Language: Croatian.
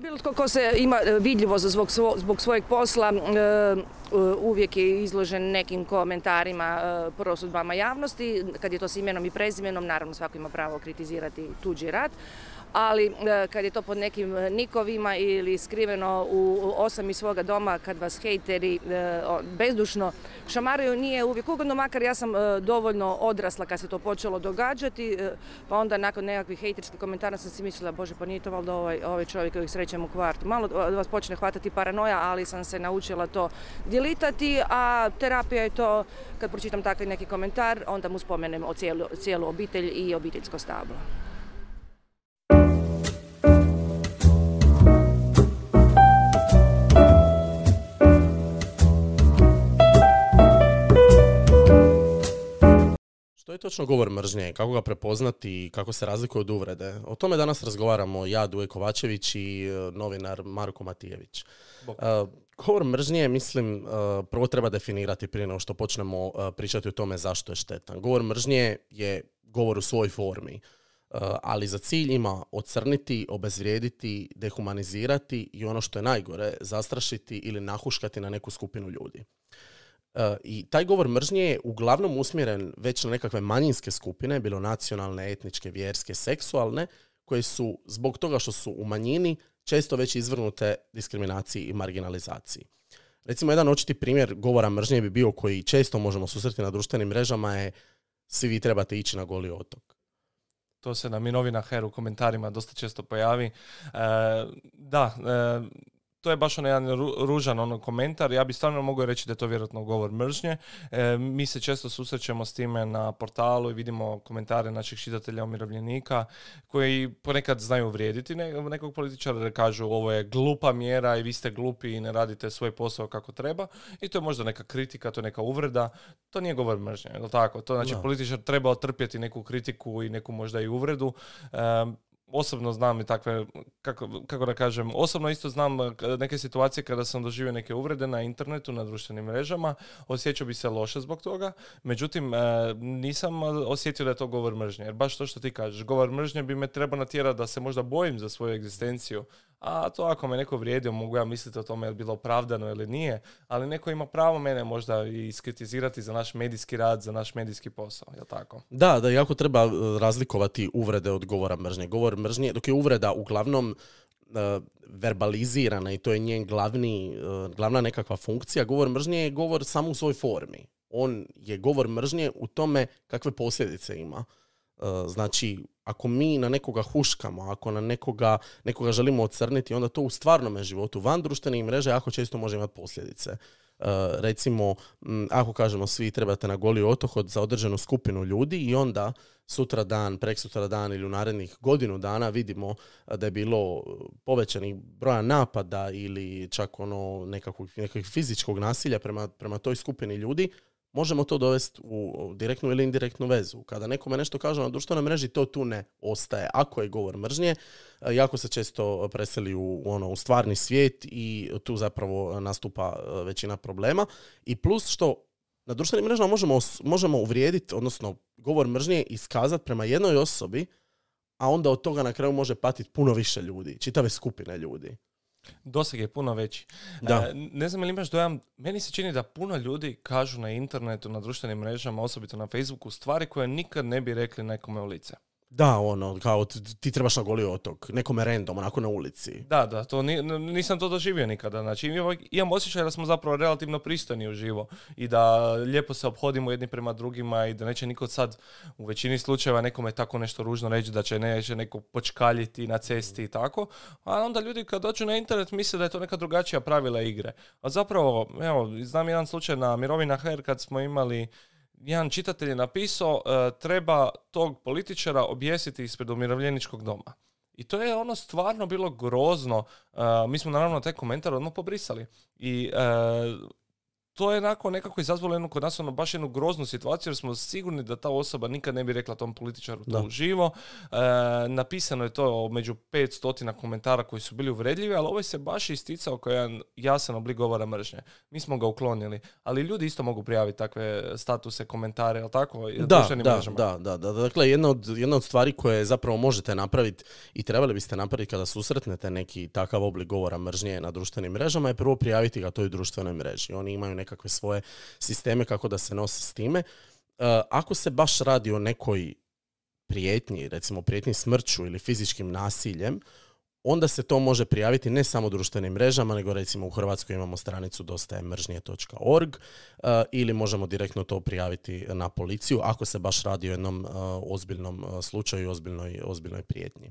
Bilo tko se ima e, vidljivo zbog, zbog svojeg posla e, e, uvijek je izložen nekim komentarima, prosudbama javnosti. Kad je to s imenom i prezimenom, naravno svako ima pravo kritizirati tuđi rad ali e, kad je to pod nekim e, nikovima ili skriveno u osam iz svoga doma kad vas hejteri e, bezdušno šamaraju nije uvijek ugodno, makar ja sam dovoljno odrasla kad se to počelo događati, pa onda nakon nekakvih hejterskih komentara sam si mislila, bože pa nije to valjda ovaj, ovaj čovjek kojeg srećem u kvartu. Malo vas počne hvatati paranoja, ali sam se naučila to dilitati, a terapija je to, kad pročitam takvi neki komentar, onda mu spomenem o cijelu, cijelu obitelj i obiteljsko stablo. točno govor mržnje? Kako ga prepoznati i kako se razlikuje od uvrede? O tome danas razgovaramo ja, Duje Kovačević i e, novinar Marko Matijević. E, govor mržnje, mislim, e, prvo treba definirati prije nego što počnemo pričati o tome zašto je štetan. Govor mržnje je govor u svojoj formi, ali za cilj ima ocrniti, obezvrijediti, dehumanizirati i ono što je najgore, zastrašiti ili nahuškati na neku skupinu ljudi. E, I taj govor mržnje je uglavnom usmjeren već na nekakve manjinske skupine, bilo nacionalne, etničke, vjerske, seksualne, koje su zbog toga što su u manjini često već izvrnute diskriminaciji i marginalizaciji. Recimo, jedan očiti primjer govora mržnje bi bio koji često možemo susreti na društvenim mrežama je svi vi trebate ići na goli otok. To se na minovina Heru u komentarima dosta često pojavi. E, da, e, to je baš onaj jedan ružan ono komentar. Ja bih stvarno mogao reći da je to vjerojatno govor mržnje. E, mi se često susrećemo s time na portalu i vidimo komentare naših čitatelja umirovljenika koji ponekad znaju vrijediti nekog političara da kažu ovo je glupa mjera i vi ste glupi i ne radite svoj posao kako treba. I to je možda neka kritika, to je neka uvreda. To nije govor mržnje, je tako? To znači političar treba otrpjeti neku kritiku i neku možda i uvredu. E, osobno znam i takve kako, kako da kažem, osobno isto znam eh, neke situacije kada sam doživio neke uvrede na internetu, na društvenim mrežama, osjećao bi se loše zbog toga, međutim eh, nisam eh, osjetio da je to govor mržnje, jer baš to što ti kažeš, govor mržnje bi me trebao natjerati da se možda bojim za svoju egzistenciju, a to ako me neko vrijedio, mogu ja misliti o tome je li bilo opravdano ili nije, ali neko ima pravo mene možda i iskritizirati za naš medijski rad, za naš medijski posao, je tako? Da, da, jako treba e, razlikovati uvrede od govora mržnje. Govor mržnje, dok je uvreda uglavnom e, verbalizirana i to je njen glavni, e, glavna nekakva funkcija, govor mržnje je govor samo u svojoj formi. On je govor mržnje u tome kakve posljedice ima. Eh, znači, ako mi na nekoga huškamo, ako na nekoga, nekoga želimo ocrniti, onda to u stvarnom životu van društvenih mreža jako često može imati posljedice. Eh, recimo, ako kažemo svi trebate na goli otohod za određenu skupinu ljudi i onda sutra dan, prek sutra dan ili u narednih godinu dana vidimo eh, da je bilo povećanih broja napada ili čak ono nekakvog, fizičkog nasilja prema, prema toj skupini ljudi, možemo to dovesti u direktnu ili indirektnu vezu. Kada nekome nešto kaže na društvenoj mreži, to tu ne ostaje. Ako je govor mržnje, e, jako se često preseli u, ono, u stvarni svijet i tu zapravo nastupa e, većina problema. I plus što na društvenim mrežama možemo, možemo uvrijediti, odnosno govor mržnje iskazati prema jednoj osobi, a onda od toga na kraju može patiti puno više ljudi, čitave skupine ljudi. Doseg je puno veći. Da. E, ne znam ili imaš dojam, meni se čini da puno ljudi kažu na internetu, na društvenim mrežama, osobito na Facebooku, stvari koje nikad ne bi rekli nekome u lice. Da, ono, kao ti trebaš na goli otok, nekome random, onako na ulici. Da, da, to nisam to doživio nikada. Znači, ovaj, imam, osjećaj da smo zapravo relativno pristojni u živo i da lijepo se obhodimo jedni prema drugima i da neće niko sad u većini slučajeva nekome tako nešto ružno reći da će neće neko počkaljiti na cesti i tako. A onda ljudi kad dođu na internet misle da je to neka drugačija pravila igre. A zapravo, evo, znam jedan slučaj na Mirovina HR kad smo imali jedan čitatelj je napisao e, treba tog političara objesiti ispred umirovljeničkog doma. I to je ono stvarno bilo grozno. E, mi smo naravno taj komentar odmah pobrisali. I e, to je onako nekako izazvalo jednu kod nas ono baš jednu groznu situaciju jer smo sigurni da ta osoba nikad ne bi rekla tom političaru to uživo. E, napisano je to među 500 komentara koji su bili uvredljivi, ali ovaj se baš isticao kao jedan jasan oblik govora mržnje. Mi smo ga uklonili, ali ljudi isto mogu prijaviti takve statuse, komentare, jel' tako? Da, da, da, da, da. Dakle, jedna od, jedna od stvari koje zapravo možete napraviti i trebali biste napraviti kada susretnete neki takav oblik govora mržnje na društvenim mrežama je prvo prijaviti ga toj društvenoj mreži. Oni imaju neka nekakve svoje sisteme kako da se nosi s time. E, ako se baš radi o nekoj prijetnji, recimo prijetnji smrću ili fizičkim nasiljem, onda se to može prijaviti ne samo društvenim mrežama, nego recimo u Hrvatskoj imamo stranicu dostajemržnije.org e, ili možemo direktno to prijaviti na policiju ako se baš radi o jednom e, ozbiljnom slučaju, ozbiljnoj, ozbiljnoj prijetnji.